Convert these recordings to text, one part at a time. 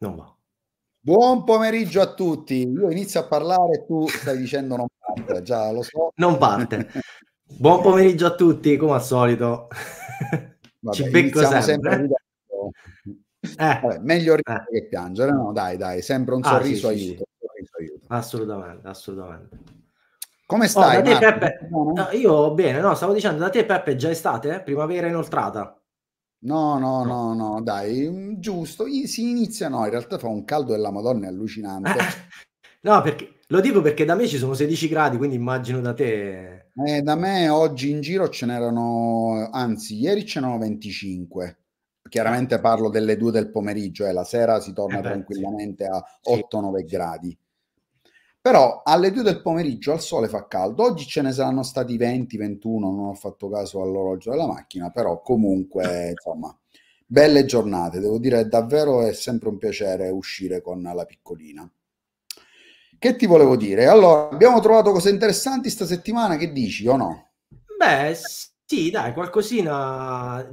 Non va. Buon pomeriggio a tutti. Io inizio a parlare, e tu stai dicendo non parte, già lo so. Non parte. Buon pomeriggio a tutti, come al solito. Vabbè, Ci becco sempre. sempre eh. eh. Vabbè, meglio ridere eh. che piangere, no? Dai, dai, sempre un ah, sorriso, sì, aiuto, sì. sorriso, Assolutamente, assolutamente. Come oh, stai? Oh, Peppe... io bene, no, stavo dicendo da te Peppe già estate, primavera inoltrata. No, no, no, no, dai, mm, giusto, si inizia, no, in realtà fa un caldo della Madonna è allucinante. Eh, eh. no, perché, lo dico perché da me ci sono 16 gradi, quindi immagino da te... Eh, da me oggi in giro ce n'erano, anzi, ieri ce n'erano 25. Chiaramente eh. parlo delle due del pomeriggio, eh, la sera si torna tranquillamente a 8-9 gradi. Però alle 2 del pomeriggio al sole fa caldo. Oggi ce ne saranno stati 20, 21, non ho fatto caso all'orologio della macchina, però comunque, insomma, belle giornate. Devo dire, davvero è sempre un piacere uscire con la piccolina. Che ti volevo dire? Allora, abbiamo trovato cose interessanti sta settimana, che dici o no? Beh, sì, dai, qualcosina,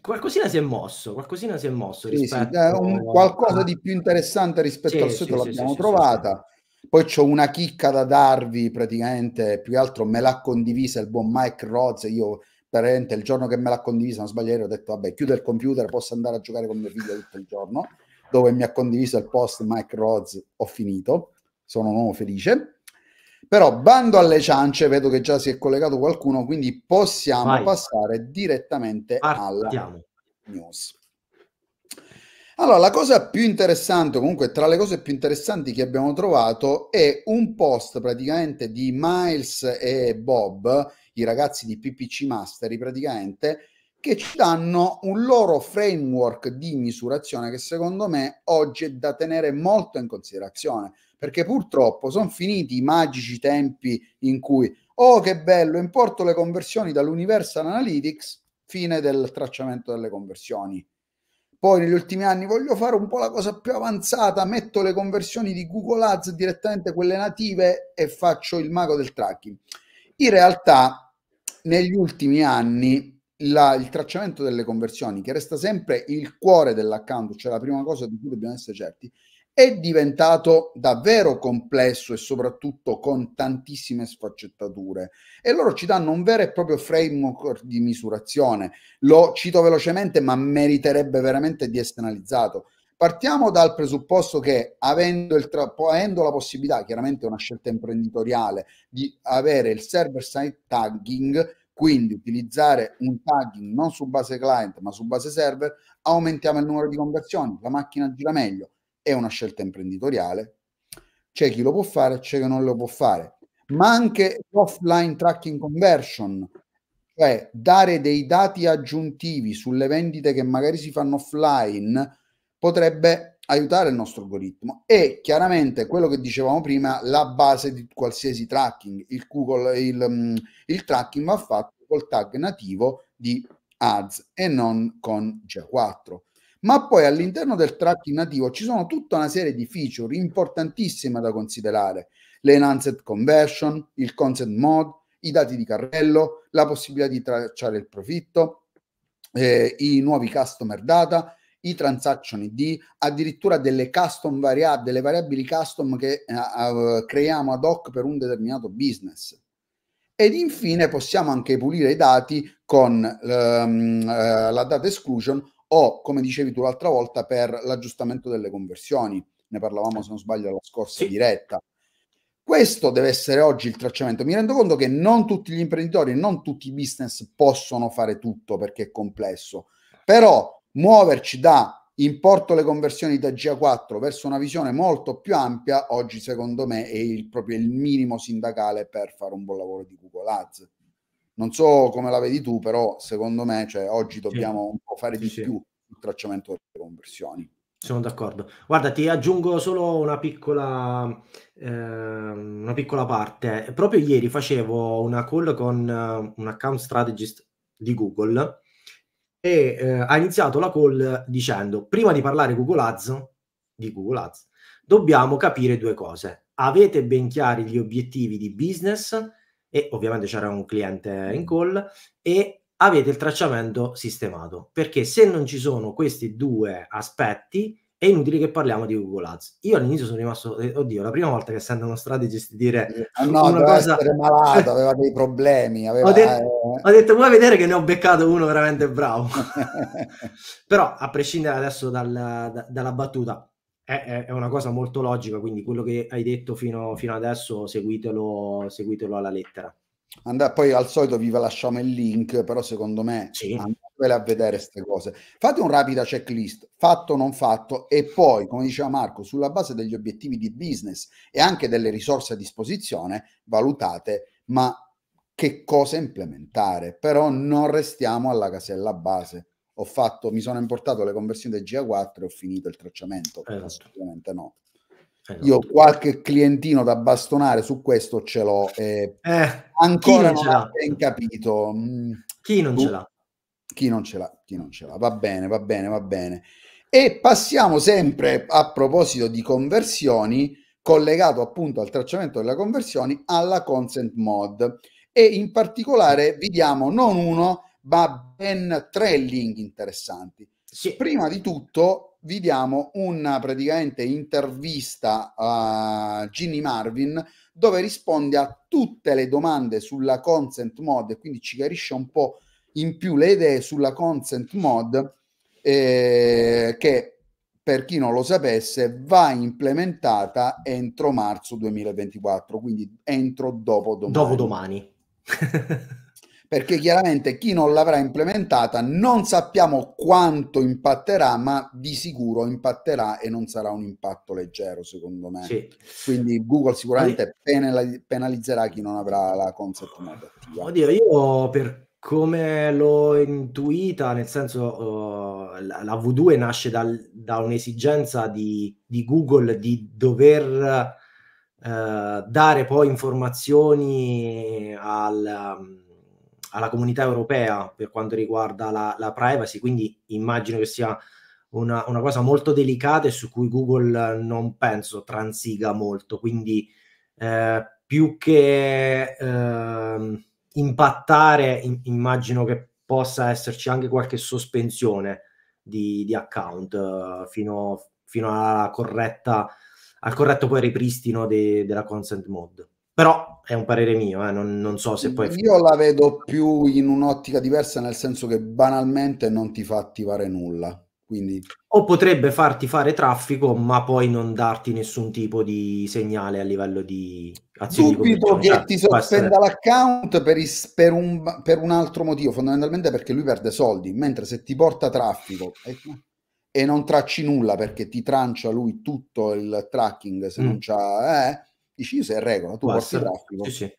qualcosina si è mosso, qualcosina si è mosso. Sì, rispetto... sì, eh, un, qualcosa di più interessante rispetto sì, al solito sì, l'abbiamo trovata. Poi c'ho una chicca da darvi, praticamente, più che altro me l'ha condivisa il buon Mike Rhodes, io il giorno che me l'ha condivisa, non sbaglierei, ho detto vabbè, chiudo il computer, posso andare a giocare con mio figlio tutto il giorno, dove mi ha condiviso il post Mike Rhodes, ho finito, sono un uomo felice. Però bando alle ciance, vedo che già si è collegato qualcuno, quindi possiamo Vai. passare direttamente Partiamo. alla news. Allora, la cosa più interessante, comunque tra le cose più interessanti che abbiamo trovato, è un post praticamente di Miles e Bob, i ragazzi di PPC Mastery praticamente, che ci danno un loro framework di misurazione che secondo me oggi è da tenere molto in considerazione, perché purtroppo sono finiti i magici tempi in cui, oh che bello, importo le conversioni dall'Universal Analytics, fine del tracciamento delle conversioni poi negli ultimi anni voglio fare un po' la cosa più avanzata, metto le conversioni di Google Ads direttamente quelle native e faccio il mago del tracking. In realtà negli ultimi anni la, il tracciamento delle conversioni, che resta sempre il cuore dell'account, cioè la prima cosa di cui dobbiamo essere certi, è diventato davvero complesso e soprattutto con tantissime sfaccettature e loro ci danno un vero e proprio framework di misurazione. Lo cito velocemente ma meriterebbe veramente di essere analizzato. Partiamo dal presupposto che avendo, tra- avendo la possibilità, chiaramente è una scelta imprenditoriale, di avere il server-side tagging, quindi utilizzare un tagging non su base client ma su base server, aumentiamo il numero di conversioni, la macchina gira meglio è una scelta imprenditoriale, c'è chi lo può fare, c'è chi non lo può fare, ma anche l'offline tracking conversion, cioè dare dei dati aggiuntivi sulle vendite che magari si fanno offline, potrebbe aiutare il nostro algoritmo. E chiaramente quello che dicevamo prima, la base di qualsiasi tracking, il, Google, il, mm, il tracking va fatto col tag nativo di ads e non con G4 ma poi all'interno del tracking nativo ci sono tutta una serie di feature importantissime da considerare, le enhanced conversion, il consent mode, i dati di carrello, la possibilità di tracciare il profitto, eh, i nuovi customer data, i transaction ID, addirittura delle custom variab- delle variabili custom che eh, creiamo ad hoc per un determinato business. Ed infine possiamo anche pulire i dati con ehm, eh, la data exclusion o, come dicevi tu l'altra volta, per l'aggiustamento delle conversioni. Ne parlavamo, se non sbaglio, la scorsa sì. diretta. Questo deve essere oggi il tracciamento. Mi rendo conto che non tutti gli imprenditori, non tutti i business possono fare tutto perché è complesso, però muoverci da importo le conversioni da GA4 verso una visione molto più ampia, oggi secondo me è il, proprio il minimo sindacale per fare un buon lavoro di Google Ads. Non so come la vedi tu, però secondo me cioè, oggi dobbiamo sì. un po' fare di sì. più sul tracciamento delle conversioni. Sono d'accordo. Guarda, ti aggiungo solo una piccola, eh, una piccola parte. Proprio ieri facevo una call con eh, un account strategist di Google e eh, ha iniziato la call dicendo, prima di parlare Google Ads, di Google Ads, dobbiamo capire due cose. Avete ben chiari gli obiettivi di business e ovviamente c'era un cliente in call e avete il tracciamento sistemato perché se non ci sono questi due aspetti è inutile che parliamo di Google Ads. Io all'inizio sono rimasto, eh, oddio, la prima volta che sento uno strategist dire ah no, una cosa... malato, aveva dei problemi. Aveva... Ho, detto, eh. ho detto, vuoi vedere che ne ho beccato uno veramente bravo. Però, a prescindere adesso dal, da, dalla battuta, è, è, una cosa molto logica, quindi quello che hai detto fino, fino adesso seguitelo, seguitelo, alla lettera. Andà, poi al solito vi lasciamo il link, però secondo me sì. andatevele a vedere queste cose. Fate un rapida checklist, fatto o non fatto, e poi, come diceva Marco, sulla base degli obiettivi di business e anche delle risorse a disposizione, valutate, ma che cosa implementare, però non restiamo alla casella base ho fatto, mi sono importato le conversioni del GA4 e ho finito il tracciamento. Esatto. Assolutamente no. Esatto. Io qualche clientino da bastonare su questo ce l'ho. Eh, eh, ancora non, non l'ha ben capito. Mm. chi non tu? ce l'ha? Chi non ce l'ha? Chi non ce l'ha? Va bene, va bene, va bene. E passiamo sempre a proposito di conversioni, collegato appunto al tracciamento delle conversioni, alla consent mod. E in particolare vi diamo non uno, ma ben tre link interessanti. Sì. Prima di tutto vi diamo una praticamente intervista a Ginny Marvin dove risponde a tutte le domande sulla consent mod e quindi ci chiarisce un po' in più le idee sulla consent mod eh, che per chi non lo sapesse va implementata entro marzo 2024 quindi entro dopo domani dopo domani perché chiaramente chi non l'avrà implementata non sappiamo quanto impatterà, ma di sicuro impatterà e non sarà un impatto leggero, secondo me. Sì. Quindi Google sicuramente penal- penalizzerà chi non avrà la concept mode attiva. Oddio, io per come l'ho intuita, nel senso uh, la, la, V2 nasce dal, da un'esigenza di, di, Google di dover uh, dare poi informazioni al... Um, alla comunità europea per quanto riguarda la, la privacy, quindi immagino che sia una, una, cosa molto delicata e su cui Google non penso transiga molto, quindi eh, più che eh, impattare in, immagino che possa esserci anche qualche sospensione di, di account eh, fino, fino corretta, al corretto poi ripristino de, della consent mode. Però è un parere mio, eh, non, non, so se poi... Io la vedo più in un'ottica diversa, nel senso che banalmente non ti fa attivare nulla. Quindi... O potrebbe farti fare traffico, ma poi non darti nessun tipo di segnale a livello di azioni Dubito di che cioè, ti sospenda l'account per, is, per, un, per, un, altro motivo, fondamentalmente perché lui perde soldi, mentre se ti porta traffico e, e non tracci nulla perché ti trancia lui tutto il tracking, se mm. non c'ha... Eh, deciso e regola, tu Basta. porti traffico. Sì, sì.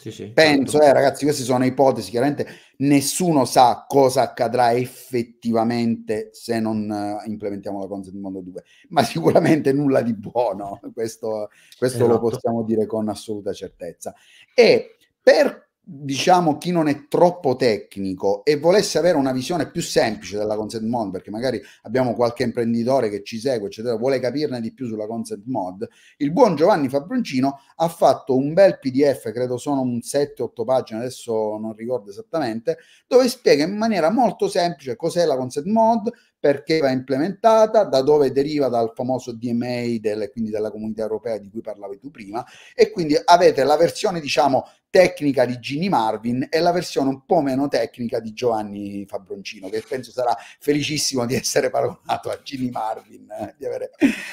Sì, sì, Penso, eh, certo. eh, ragazzi, queste sono ipotesi, chiaramente nessuno sa cosa accadrà effettivamente se non uh, implementiamo la Consent Mondo 2, ma sicuramente nulla di buono, questo, questo esatto. lo possiamo dire con assoluta certezza. E per diciamo chi non è troppo tecnico e volesse avere una visione più semplice della consent mod perché magari abbiamo qualche imprenditore che ci segue eccetera vuole capirne di più sulla consent mod il buon Giovanni Fabroncino ha fatto un bel pdf credo sono un 7-8 pagine adesso non ricordo esattamente dove spiega in maniera molto semplice cos'è la consent mod perché va implementata, da dove deriva dal famoso DMA, del, quindi della comunità europea di cui parlavi tu prima, e quindi avete la versione, diciamo, tecnica di Gini Marvin e la versione un po' meno tecnica di Giovanni Fabroncino, che penso sarà felicissimo di essere paragonato a Gini Marvin, eh, di avere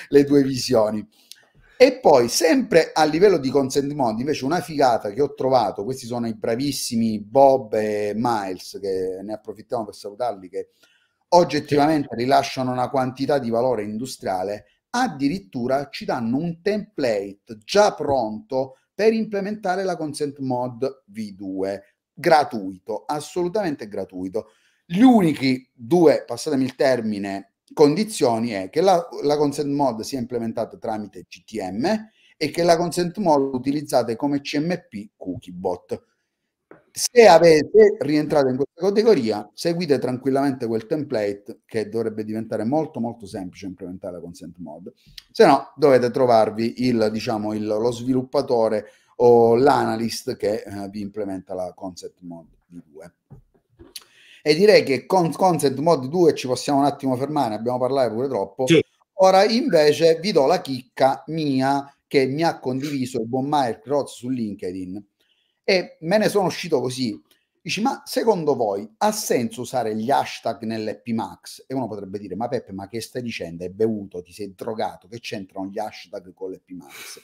le due visioni. E poi, sempre a livello di consent mod, invece una figata che ho trovato, questi sono i bravissimi Bob e Miles, che ne approfittiamo per salutarli, che oggettivamente rilasciano una quantità di valore industriale, addirittura ci danno un template già pronto per implementare la consent mod V2, gratuito, assolutamente gratuito. Gli unici due, passatemi il termine, condizioni è che la, la consent mod sia implementata tramite GTM e che la consent mod utilizzate come CMP cookie bot se avete rientrato in questa categoria, seguite tranquillamente quel template che dovrebbe diventare molto molto semplice implementare la consent mode. Se no, dovete trovarvi il, diciamo, il, lo sviluppatore o l'analyst che eh, vi implementa la consent mode di 2. E direi che con consent mode 2 ci possiamo un attimo fermare, abbiamo parlato pure troppo. Sì. Ora invece vi do la chicca mia che mi ha condiviso il buon Mike Roz su LinkedIn e me ne sono uscito così. Dici, ma secondo voi ha senso usare gli hashtag nell'Epimax? E uno potrebbe dire, ma Peppe, ma che stai dicendo? Hai bevuto, ti sei drogato, che c'entrano gli hashtag con l'Epimax?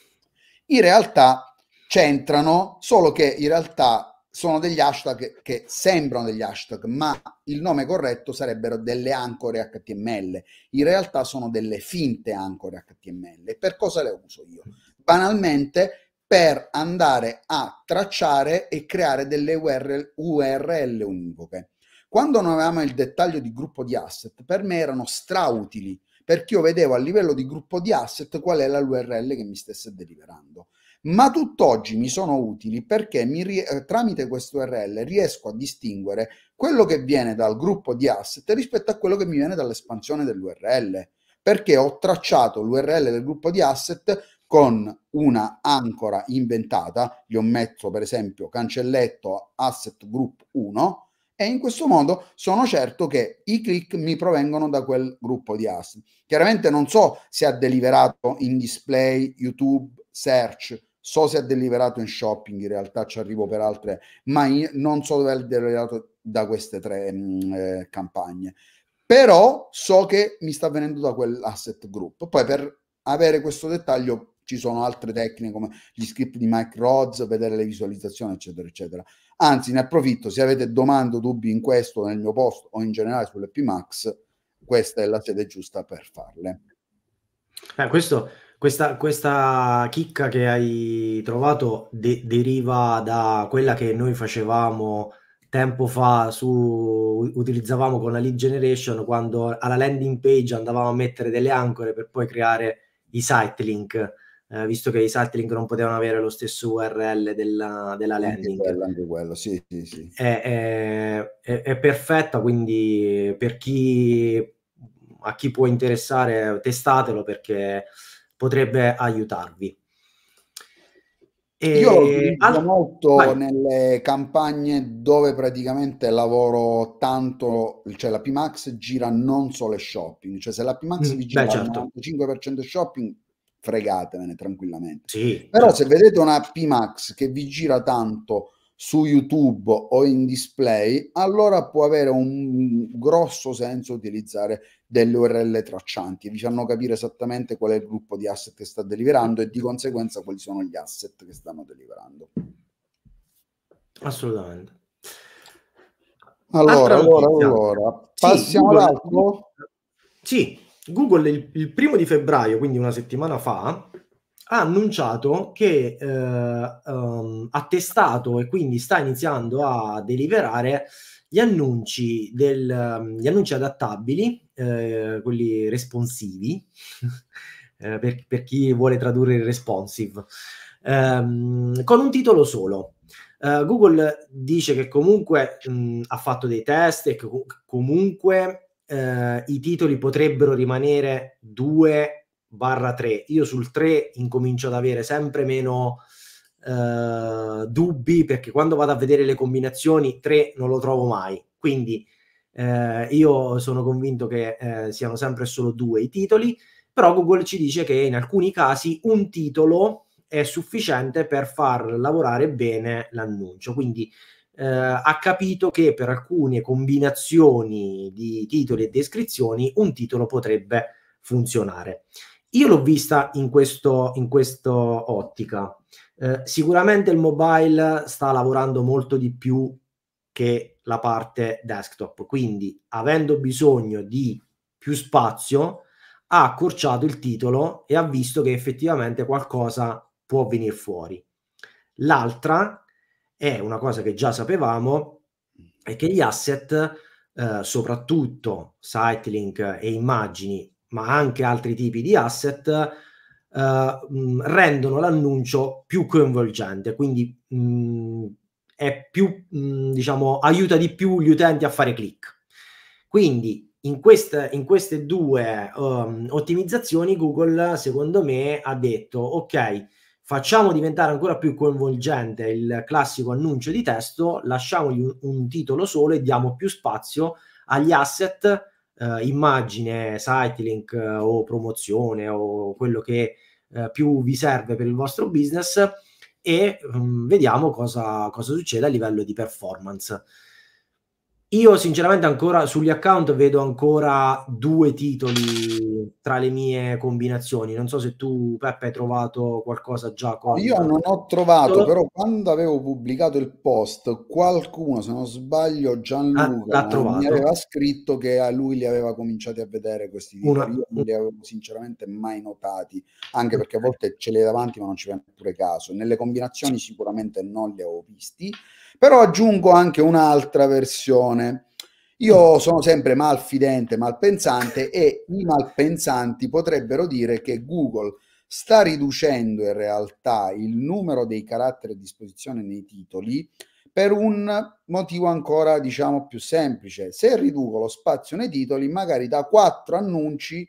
In realtà c'entrano, solo che in realtà sono degli hashtag che sembrano degli hashtag, ma il nome corretto sarebbero delle ancore HTML. In realtà sono delle finte ancore HTML. Per cosa le uso io? Banalmente per andare a tracciare e creare delle URL, URL univoche. Quando non avevamo il dettaglio di gruppo di asset, per me erano strautili, perché io vedevo a livello di gruppo di asset qual era l'URL che mi stesse deliverando. Ma tutt'oggi mi sono utili perché mi, eh, tramite questo URL riesco a distinguere quello che viene dal gruppo di asset rispetto a quello che mi viene dall'espansione dell'URL perché ho tracciato l'URL del gruppo di asset con una ancora inventata, gli ho messo per esempio cancelletto asset group 1 e in questo modo sono certo che i click mi provengono da quel gruppo di asset. Chiaramente non so se ha deliberato in display, YouTube, search, so se ha deliberato in shopping, in realtà ci arrivo per altre, ma in, non so dove ha deliberato da queste tre mh, mm, eh, campagne. Però so che mi sta venendo da quell'asset group. Poi per avere questo dettaglio ci sono altre tecniche come gli script di Mike Rhodes, vedere le visualizzazioni, eccetera, eccetera. Anzi, ne approfitto, se avete domande o dubbi in questo, nel mio post o in generale sulle PMAX, questa è la sede giusta per farle. Eh, questo, questa, questa, chicca che hai trovato de- deriva da quella che noi facevamo tempo fa su, utilizzavamo con la lead generation quando alla landing page andavamo a mettere delle ancore per poi creare i site link eh, visto che i Saltlink non potevano avere lo stesso URL della, della landing. Anche quello, anche quello. Sì, sì, sì. È, è, è, perfetta, quindi per chi, a chi può interessare testatelo perché potrebbe aiutarvi. E... Io lo utilizzo All... molto Vai. nelle campagne dove praticamente lavoro tanto, cioè la PMAX gira non solo shopping, cioè se la PMAX mm, vi gira il certo. 95% shopping fregatevene tranquillamente. Sì. Però certo. se vedete una p che vi gira tanto su YouTube o in display, allora può avere un grosso senso utilizzare delle URL traccianti, vi fanno capire esattamente qual è il gruppo di asset che sta deliverando e di conseguenza quali sono gli asset che stanno deliverando. Assolutamente. Allora, allora, allora, passiamo sì, all'altro? Sì, Google il, il primo di febbraio, quindi una settimana fa, ha annunciato che eh, um, ha testato e quindi sta iniziando a deliberare gli annunci, del, gli annunci adattabili, eh, quelli responsivi, eh, per, per, chi vuole tradurre il responsive, ehm, con un titolo solo. Uh, Google dice che comunque mh, ha fatto dei test e che comunque eh, i titoli potrebbero rimanere 2 barra 3. Io sul 3 incomincio ad avere sempre meno eh, dubbi perché quando vado a vedere le combinazioni 3 non lo trovo mai. Quindi eh, io sono convinto che eh, siano sempre solo due i titoli, però Google ci dice che in alcuni casi un titolo è sufficiente per far lavorare bene l'annuncio. Quindi eh, ha capito che per alcune combinazioni di titoli e descrizioni un titolo potrebbe funzionare. Io l'ho vista in questo, in questo ottica. Eh, sicuramente il mobile sta lavorando molto di più che la parte desktop, quindi avendo bisogno di più spazio, ha accorciato il titolo e ha visto che effettivamente qualcosa può venire fuori. L'altra è una cosa che già sapevamo, è che gli asset, eh, soprattutto site link e immagini, ma anche altri tipi di asset, eh, mm, rendono l'annuncio più coinvolgente, quindi mh, mm, è più, mh, mm, diciamo, aiuta di più gli utenti a fare click. Quindi in queste, in queste due um, ottimizzazioni Google, secondo me, ha detto, ok, facciamo diventare ancora più coinvolgente il classico annuncio di testo, lasciamogli un, un titolo solo e diamo più spazio agli asset, eh, immagine, site link eh, o promozione o quello che eh, più vi serve per il vostro business e mh, mm, vediamo cosa, cosa succede a livello di performance. Io sinceramente ancora sugli account vedo ancora due titoli tra le mie combinazioni. Non so se tu, Peppe, hai trovato qualcosa già. Con... Io non ho trovato, Solo... però quando avevo pubblicato il post, qualcuno, se non sbaglio, Gianluca ah, mi aveva scritto che a lui li aveva cominciati a vedere questi titoli. Una... Io non li avevo sinceramente mai notati, anche perché a volte ce li hai davanti ma non ci viene pure caso. Nelle combinazioni sicuramente non li avevo visti. Però aggiungo anche un'altra versione. Io sono sempre malfidente, malpensante e i malpensanti potrebbero dire che Google sta riducendo in realtà il numero dei caratteri a disposizione nei titoli per un motivo ancora diciamo più semplice. Se riduco lo spazio nei titoli, magari da quattro annunci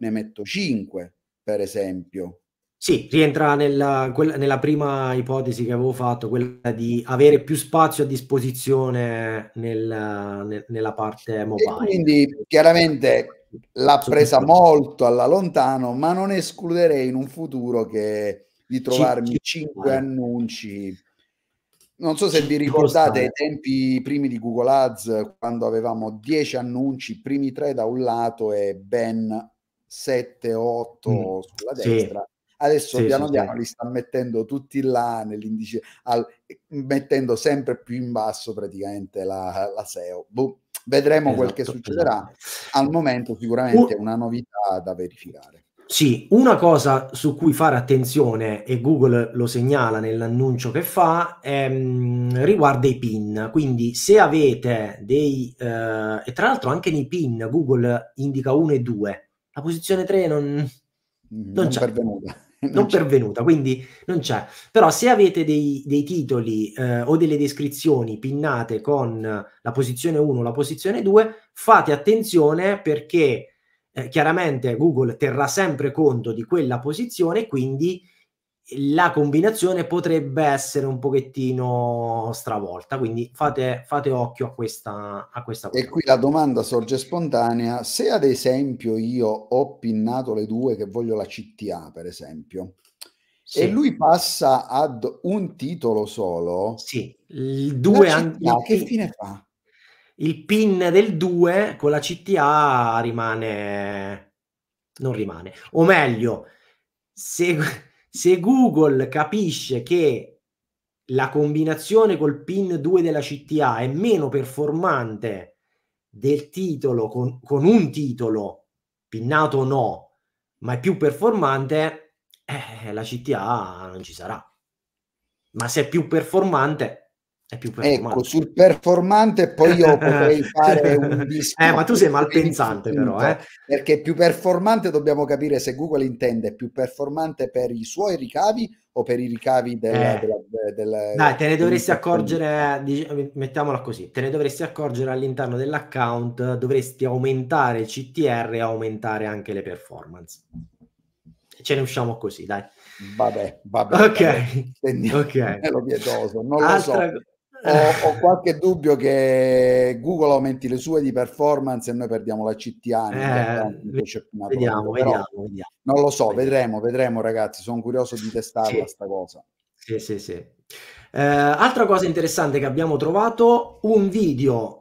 ne metto cinque, per esempio. Sì, rientra nella, quella, nella, prima ipotesi che avevo fatto, quella di avere più spazio a disposizione nel, nel, nella parte mobile. E quindi chiaramente l'ha presa molto alla lontano, ma non escluderei in un futuro che, di trovarmi cinque annunci. Non so se vi ricordate i tempi primi di Google Ads, quando avevamo dieci annunci, primi tre da un lato e ben 7 8 mm. sulla destra. Sì Adesso sì, piano sì, piano sì. li sta mettendo tutti là nell'indice, al, mettendo sempre più in basso praticamente la, la SEO. Boh, vedremo esatto, quel che esatto, succederà. Esatto. Al momento sicuramente è una novità da verificare. Sì, una cosa su cui fare attenzione, e Google lo segnala nell'annuncio che fa, è, ehm, riguarda i PIN. Quindi se avete dei... Eh, e tra l'altro anche nei PIN Google indica 1 e 2. La posizione 3 non... Mm-hmm, non, non c'è. Pervenuta non, non pervenuta, quindi non c'è. Però se avete dei, dei titoli eh, o delle descrizioni pinnate con la posizione 1 o la posizione 2, fate attenzione perché eh, chiaramente Google terrà sempre conto di quella posizione, quindi la combinazione potrebbe essere un pochettino stravolta, quindi fate, fate occhio a questa, a questa E qui la domanda sorge spontanea, se ad esempio io ho pinnato le due che voglio la CTA per esempio, sì. e lui passa ad un titolo solo, sì, il 2 anche... Che fine fa? Il pin del 2 con la CTA rimane... non rimane, o meglio, se se Google capisce che la combinazione col pin 2 della CTA è meno performante del titolo con, con un titolo pinnato o no, ma è più performante, eh, la CTA non ci sarà. Ma se è più performante, è più ecco, performante. Ecco, sul performante poi io potrei fare un disco. Eh, ma tu sei malpensante però, eh. Perché più performante dobbiamo capire se Google intende più performante per i suoi ricavi o per i ricavi del... Eh. della, della Dai, te ne dovresti accorgere, dic- mettiamola così, te ne dovresti accorgere all'interno dell'account, dovresti aumentare il CTR e aumentare anche le performance. Ce ne usciamo così, dai. Vabbè, vabbè. Ok. Vabbè. okay. Lo pietoso, non Altra... lo so ho, ho, qualche dubbio che Google aumenti le sue di performance e noi perdiamo la CTA. Eh, vediamo, vediamo, vediamo, Non lo so, vediamo. vedremo, vedremo ragazzi, sono curioso di testarla sì. sta cosa. Sì, sì, sì. Eh, altra cosa interessante che abbiamo trovato, un video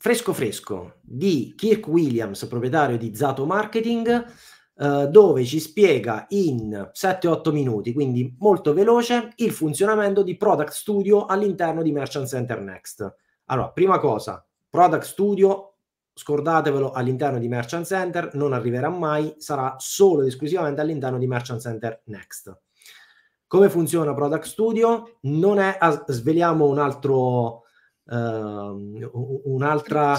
fresco fresco di Kirk Williams, proprietario di Zato Marketing, eh, dove ci spiega in 7-8 minuti, quindi molto veloce, il funzionamento di Product Studio all'interno di Merchant Center Next. Allora, prima cosa, Product Studio, scordatevelo, all'interno di Merchant Center non arriverà mai, sarà solo ed esclusivamente all'interno di Merchant Center Next. Come funziona Product Studio? Non è, ah, sveliamo un altro, uh, un'altra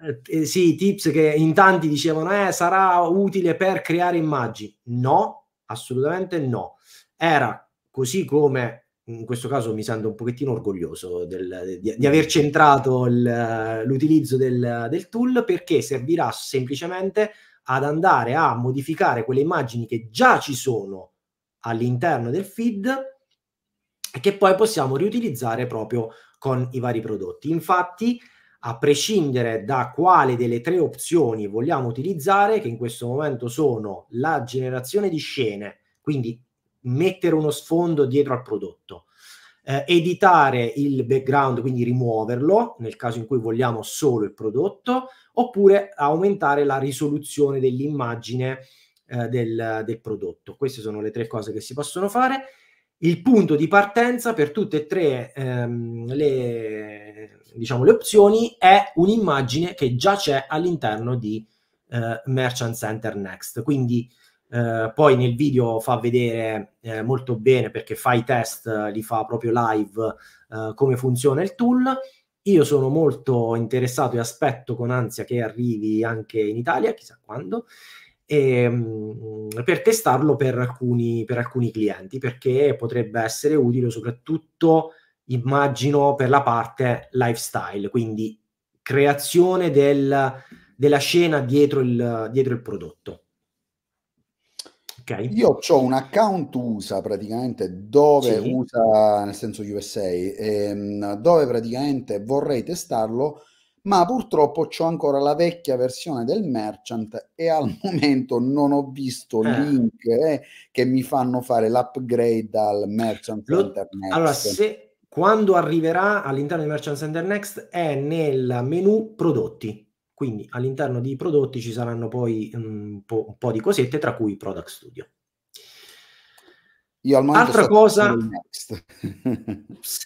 eh, eh, sì, tips che in tanti dicevano eh, sarà utile per creare immagini. No, assolutamente no. Era così come in questo caso mi sento un pochettino orgoglioso del, di, di, aver centrato il, l'utilizzo del, del, tool perché servirà semplicemente ad andare a modificare quelle immagini che già ci sono all'interno del feed e che poi possiamo riutilizzare proprio con i vari prodotti. Infatti, a prescindere da quale delle tre opzioni vogliamo utilizzare, che in questo momento sono la generazione di scene, quindi mettere uno sfondo dietro al prodotto, eh, editare il background, quindi rimuoverlo nel caso in cui vogliamo solo il prodotto, oppure aumentare la risoluzione dell'immagine eh, del, del prodotto. Queste sono le tre cose che si possono fare il punto di partenza per tutte e tre ehm, le, diciamo, le, opzioni è un'immagine che già c'è all'interno di eh, Merchant Center Next. Quindi eh, poi nel video fa vedere eh, molto bene perché fa i test, li fa proprio live eh, come funziona il tool. Io sono molto interessato e aspetto con ansia che arrivi anche in Italia, chissà quando e, ehm, per testarlo per alcuni, per alcuni clienti, perché potrebbe essere utile soprattutto, immagino, per la parte lifestyle, quindi creazione del, della scena dietro il, dietro il prodotto. Okay. Io ho un account USA praticamente dove sì. USA, nel senso USA, ehm, dove praticamente vorrei testarlo ma purtroppo ho ancora la vecchia versione del merchant e al momento non ho visto eh. link eh, che mi fanno fare l'upgrade al merchant Lo, center Allora, se quando arriverà all'interno di merchant center next è nel menu prodotti. Quindi all'interno di prodotti ci saranno poi un mm, po', un po di cosette, tra cui Product Studio. Io al momento Altra cosa,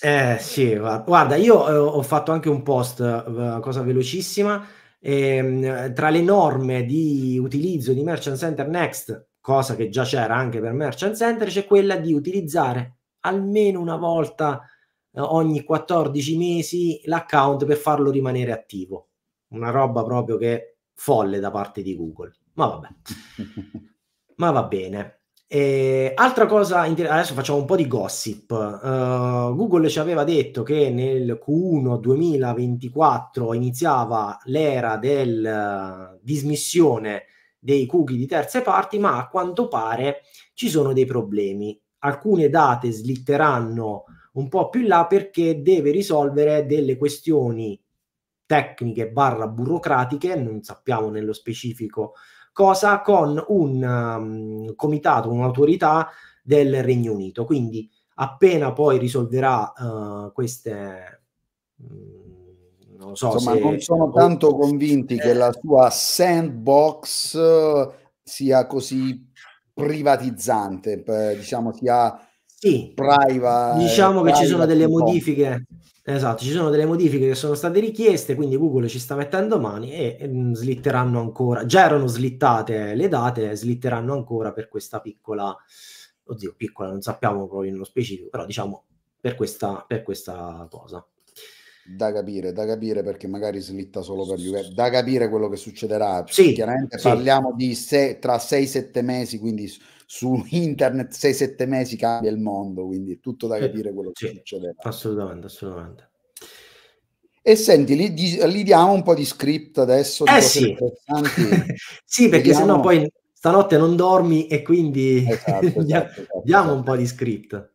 eh, sì, guarda, io eh, ho fatto anche un post, eh, cosa velocissima, ehm, tra le norme di utilizzo di Merchant Center Next, cosa che già c'era anche per Merchant Center, c'è quella di utilizzare almeno una volta eh, ogni 14 mesi l'account per farlo rimanere attivo. Una roba proprio che folle da parte di Google. Ma vabbè. Ma va bene. E eh, altra cosa, adesso facciamo un po' di gossip. Uh, Google ci aveva detto che nel Q1 2024 iniziava l'era della uh, eh, dismissione dei cookie di terze parti, ma a quanto pare ci sono dei problemi. Alcune date slitteranno un po' più in là perché deve risolvere delle questioni tecniche barra burocratiche, non sappiamo nello specifico uh, cosa con un um, comitato, un'autorità del Regno Unito. Quindi appena poi risolverà uh, queste... Mh, mm, non so Insomma, se... non sono tanto convinti eh. che la sua sandbox eh, sia così privatizzante, diciamo sia sì. Priva, eh, diciamo che ci sono delle modifiche Esatto, ci sono delle modifiche che sono state richieste, quindi Google ci sta mettendo mani e, e mm, slitteranno ancora. Già erano slittate le date, slitteranno ancora per questa piccola, oddio, piccola, non sappiamo proprio nello specifico, però diciamo per questa, per questa cosa. Da capire, da capire perché magari slitta solo per Juventus, da capire quello che succederà. Sì, Chiaramente sì. parliamo di se, tra 6-7 mesi, quindi su internet 6-7 mesi cambia il mondo, quindi è tutto da eh, capire quello che sì, succede. Assolutamente, assolutamente. E senti, li, li, diamo un po' di script adesso. Eh sì. sì. perché diamo... sennò poi stanotte non dormi e quindi esatto, esatto, esatto, diamo un esatto. po' di script.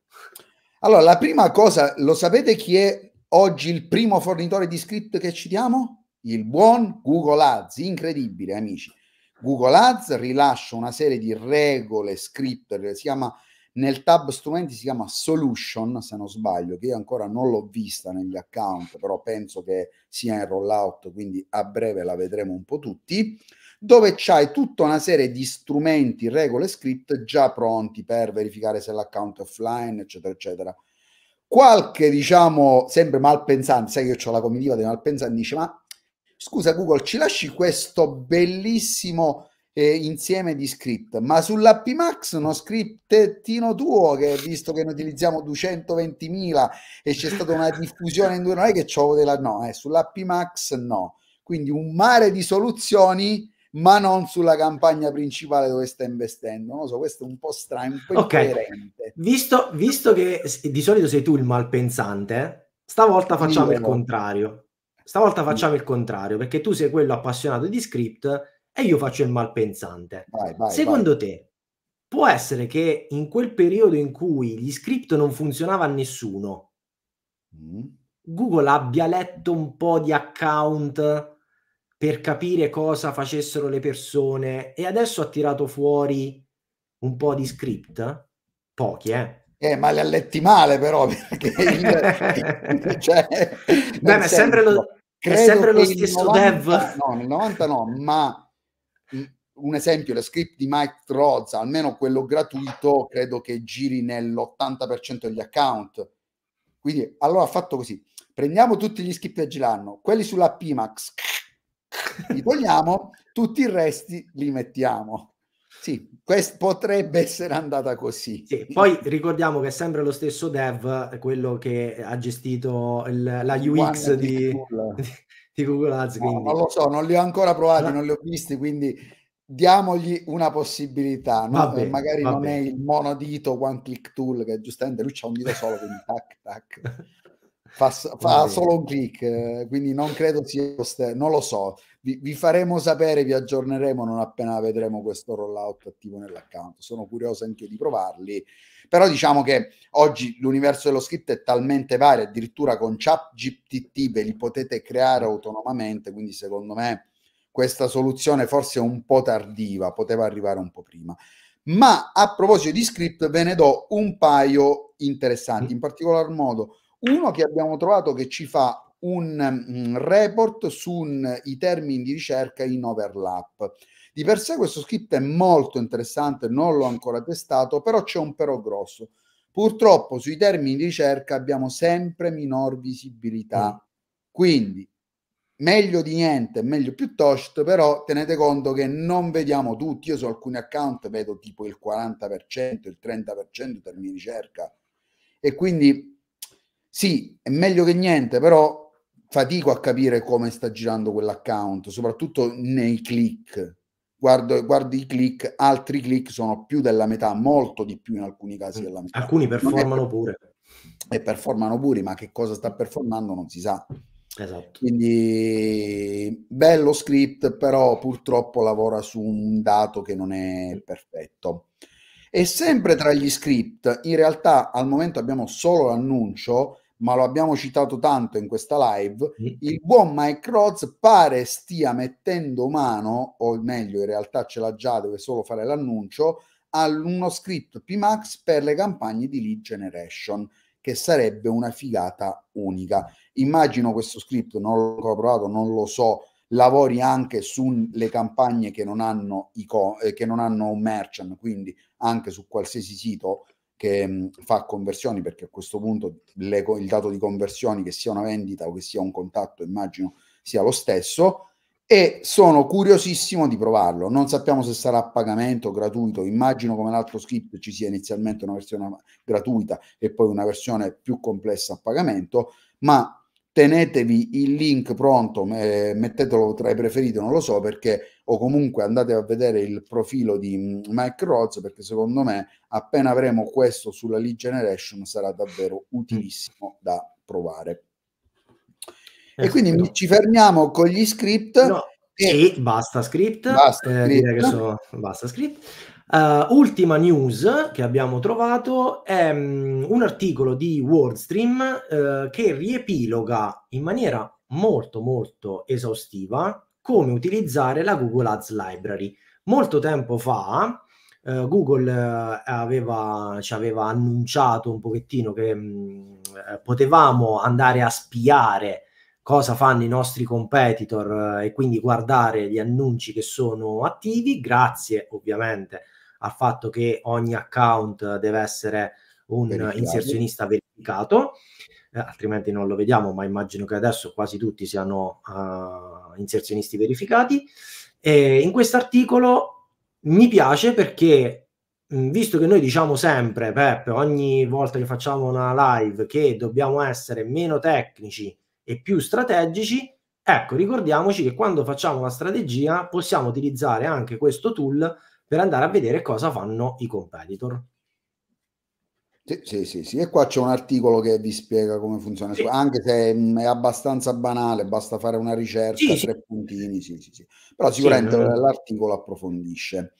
Allora, la prima cosa, lo sapete chi è oggi il primo fornitore di script che ci diamo? Il buon Google Ads, incredibile amici. Google Ads rilascia una serie di regole script, si chiama nel tab strumenti si chiama solution se non sbaglio che io ancora non l'ho vista negli account però penso che sia in rollout quindi a breve la vedremo un po' tutti dove c'hai tutta una serie di strumenti regole script già pronti per verificare se l'account è offline eccetera eccetera qualche diciamo sempre malpensante sai che io ho la comitiva dei malpensanti dice ma scusa Google, ci lasci questo bellissimo eh, insieme di script, ma sull'App uno scriptettino tuo che visto che ne utilizziamo 220.000 e c'è stata una diffusione in due, non è che ciò della no, eh, sull'App Max no. Quindi un mare di soluzioni ma non sulla campagna principale dove sta investendo. Non lo so, questo è un po' strano, un po' okay. Visto, visto che di solito sei tu il malpensante, stavolta facciamo Io il no. contrario. Stavolta mm. facciamo il contrario, perché tu sei quello appassionato di script e io faccio il malpensante. Vai, vai, Secondo vai. te, può essere che in quel periodo in cui gli script non funzionava a nessuno, mm. Google abbia letto un po' di account per capire cosa facessero le persone e adesso ha tirato fuori un po' di script? Pochi, eh? Eh, ma le ha letti male però, perché il, cioè, Beh, ma sempre lo, Credo è sempre lo stesso 90, dev. No, nel 90 no, ma un esempio, le script di Mike Trozz, almeno quello gratuito, credo che giri nell'80% degli account. Quindi allora ha fatto così. Prendiamo tutti gli script che girano, quelli sulla Pimax, li togliamo, tutti i resti li mettiamo. Sì, quest- potrebbe essere andata così. Sì, poi ricordiamo che è sempre lo stesso dev, quello che ha gestito il, la UX di, di, Google Ads. Quindi. No, non lo so, non li ho ancora provati, no. non li ho visti, quindi diamogli una possibilità. No? Vabbè, eh, magari vabbè. non è il monodito One Click Tool, che giustamente lui c'ha un dito solo, quindi tac, tac. Fa, fa solo un click, eh, quindi non credo sia... Non lo so, vi, vi, faremo sapere, vi aggiorneremo non appena vedremo questo rollout attivo nell'account. Sono curioso anche di provarli, però diciamo che oggi l'universo dello script è talmente vario, addirittura con ChatGPT ve li potete creare autonomamente, quindi secondo me questa soluzione forse è un po' tardiva, poteva arrivare un po' prima. Ma a proposito di script ve ne do un paio interessanti, mm. in particolar modo uno che abbiamo trovato che ci fa un mm, report sui termini di ricerca in overlap. Di per sé questo script è molto interessante, non l'ho ancora testato, però c'è un però grosso. Purtroppo sui termini di ricerca abbiamo sempre minor visibilità. Mm. Quindi meglio di niente, meglio piuttosto, però tenete conto che non vediamo tutti, io su alcuni account vedo tipo il 40%, il 30% termini di ricerca e quindi sì, è meglio che niente, però fatico a capire come sta girando quell'account, soprattutto nei click. Guardo, guardo i click, altri click sono più della metà, molto di più in alcuni casi mm. della metà. Alcuni performano è, pure. E performano pure, ma che cosa sta performando non si sa. Esatto. Quindi bello script, però purtroppo lavora su un dato che non è perfetto. E sempre tra gli script, in realtà al momento abbiamo solo l'annuncio, ma lo abbiamo citato tanto in questa live, mm. il buon Mike Rhodes pare stia mettendo mano, o meglio in realtà ce l'ha già, deve solo fare l'annuncio, a uno script PMAX per le campagne di lead generation, che sarebbe una figata unica. Immagino questo script, non l'ho ancora provato, non lo so, lavori anche sulle campagne che non hanno, i eh, che non hanno un merchant, quindi anche su qualsiasi sito che fa conversioni, perché a questo punto le, il dato di conversioni, che sia una vendita o che sia un contatto, immagino sia lo stesso, e sono curiosissimo di provarlo. Non sappiamo se sarà a pagamento, gratuito, immagino come l'altro script ci sia inizialmente una versione gratuita e poi una versione più complessa a pagamento, ma tenetevi il link pronto, mettetelo tra i preferiti, non lo so perché, o comunque andate a vedere il profilo di mm, Mike Rhodes perché secondo me appena avremo questo sulla Lead Generation sarà davvero mm. utilissimo da provare. Eh, e quindi ci fermiamo con gli script. No. E, e basta script, basta eh, script. Eh, so, basta script. Uh, ultima news che abbiamo trovato è um, un articolo di WordStream uh, eh, che riepiloga in maniera molto molto esaustiva come utilizzare la Google Ads Library. Molto tempo fa uh, Google aveva, ci aveva annunciato un pochettino che um, potevamo andare a spiare cosa fanno i nostri competitor e quindi guardare gli annunci che sono attivi, grazie ovviamente a al fatto che ogni account deve essere un inserzionista verificato, eh, altrimenti non lo vediamo, ma immagino che adesso quasi tutti siano uh, inserzionisti verificati. E in questo articolo mi piace perché, mh, mm, visto che noi diciamo sempre, Peppe, ogni volta che facciamo una live, che dobbiamo essere meno tecnici e più strategici, ecco, ricordiamoci che quando facciamo una strategia possiamo utilizzare anche questo tool per andare a vedere cosa fanno i competitor. Sì, sì, sì, e qua c'è un articolo che vi spiega come funziona, sì. anche se mm, è abbastanza banale, basta fare una ricerca, sì, tre puntini, sì, sì, sì. però sicuramente eh, eh. l'articolo approfondisce.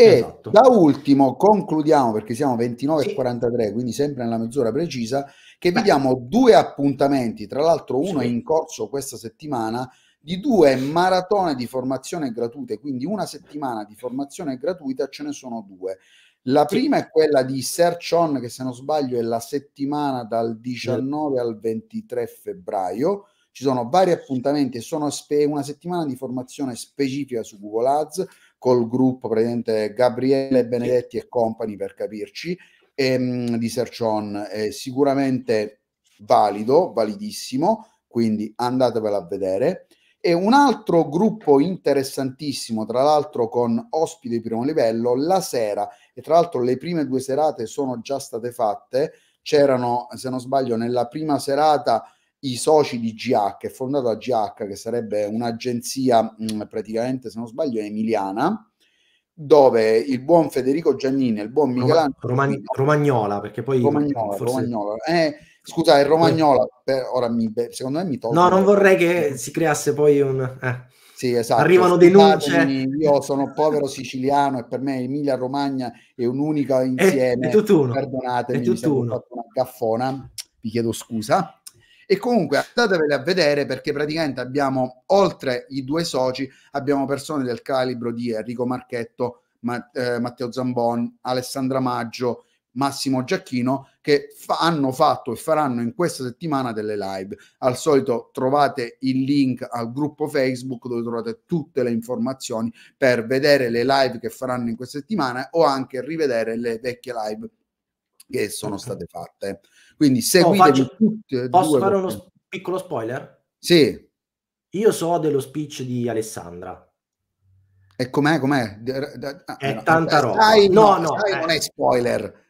E esatto. da ultimo concludiamo perché siamo 29.43, quindi sempre nella mezz'ora precisa, che vi diamo due appuntamenti, tra l'altro uno è in corso questa settimana, di due maratone di formazione gratuite, quindi una settimana di formazione gratuita, ce ne sono due. La prima è quella di Search On, che se non sbaglio è la settimana dal 19 al 23 febbraio. Ci sono vari appuntamenti e sono una settimana di formazione specifica su Google Ads col gruppo praticamente Gabriele Benedetti e Company, per capirci ehm, di Search On. È sicuramente valido, validissimo, quindi andatevela a vedere. E un altro gruppo interessantissimo, tra l'altro con ospiti di primo livello, la sera, e tra l'altro le prime due serate sono già state fatte, c'erano, se non sbaglio, nella prima serata i soci di GH, fondato fondata GH, che sarebbe un'agenzia mm, praticamente, se non sbaglio, emiliana, dove il buon Federico Giannini e il buon Michelangelo... Romagn- Romagnola, perché poi... Romagnola, forse... Romagnola. Eh, Scusa, è romagnola, per, ora mi, secondo me mi tolgo. No, non vorrei che si creasse poi un... Eh. Sì, esatto. Arrivano denunce. Io sono povero siciliano e per me Emilia Romagna è un'unica insieme. È, è tutt'uno. Perdonatemi, è tutt'uno. fatto una gaffona, vi chiedo scusa. E comunque andatevele a vedere perché praticamente abbiamo, oltre i due soci, abbiamo persone del calibro di Enrico Marchetto, Ma- eh, Matteo Zambon, Alessandra Maggio, Massimo Giacchino che hanno fatto e faranno in questa settimana delle live. Al solito trovate il link al gruppo Facebook dove trovate tutte le informazioni per vedere le live che faranno in questa settimana o anche rivedere le vecchie live che sono state fatte. Quindi oh, seguitemi oh, tutte Posso fare uno piccolo spoiler? Sì. Io so dello speech di Alessandra. E com'è? com'è? È tanta roba. Dai, no, no, no, no eh. non è spoiler.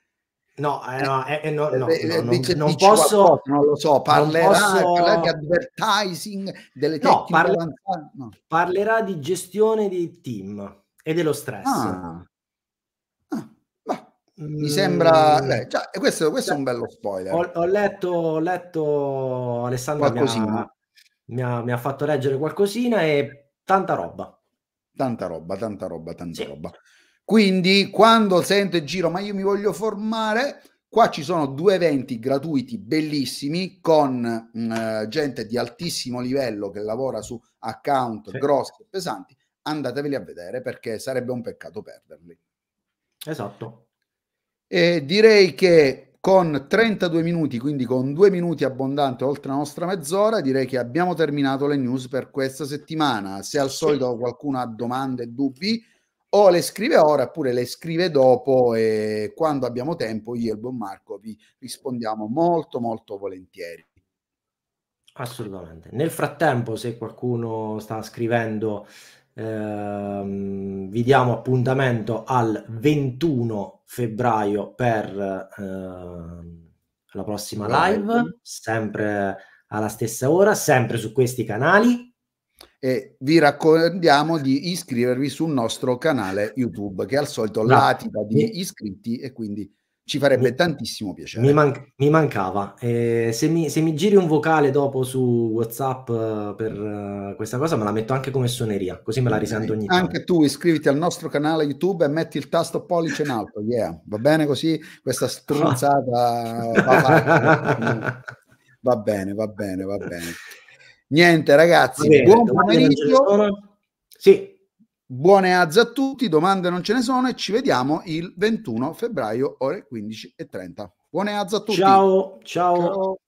Eh, eh, eh, no, non, posso, non lo so, parlerà, posso, parlerà, di advertising, delle tecniche no, parla, no. parlerà di gestione di team e dello stress. Ah. ah mi mm. sembra, beh, già, questo, questo è un bello spoiler. Ho, ho letto, ho letto Alessandro mi, mi, mi ha, fatto leggere qualcosina e tanta roba. Tanta roba, tanta roba, tanta sì. roba. Quindi quando sento in giro, ma io mi voglio formare, qua ci sono due eventi gratuiti bellissimi con mh, mm, eh, gente di altissimo livello che lavora su account sì. grossi e pesanti, andateveli a vedere perché sarebbe un peccato perderli. Esatto. E direi che con 32 minuti, quindi con due minuti abbondanti oltre la nostra mezz'ora, direi che abbiamo terminato le news per questa settimana. Se al solito qualcuno ha domande e dubbi, o le scrive ora oppure le scrive dopo e quando abbiamo tempo io e il buon Marco vi rispondiamo molto molto volentieri. Assolutamente. Nel frattempo se qualcuno sta scrivendo ehm, vi diamo appuntamento al 21 febbraio per ehm, la prossima live, sempre alla stessa ora, sempre su questi canali e vi raccomandiamo di iscrivervi sul nostro canale YouTube che al solito no. latita di iscritti e quindi ci farebbe mi, tantissimo piacere. Mi, man- mi mancava. Eh, se, mi, se, mi, giri un vocale dopo su WhatsApp uh, per uh, questa cosa, me la metto anche come suoneria, così me la risento ogni tanto. Anche tu iscriviti al nostro canale YouTube e metti il tasto pollice in alto, yeah. Va bene così? Questa stronzata va, va bene, va bene, va bene. Niente ragazzi, bene, buon pomeriggio. Sì. Buone azze a tutti, domande non ce ne sono e ci vediamo il 21 febbraio ore 15.30. Buone azze a tutti. ciao. ciao. ciao.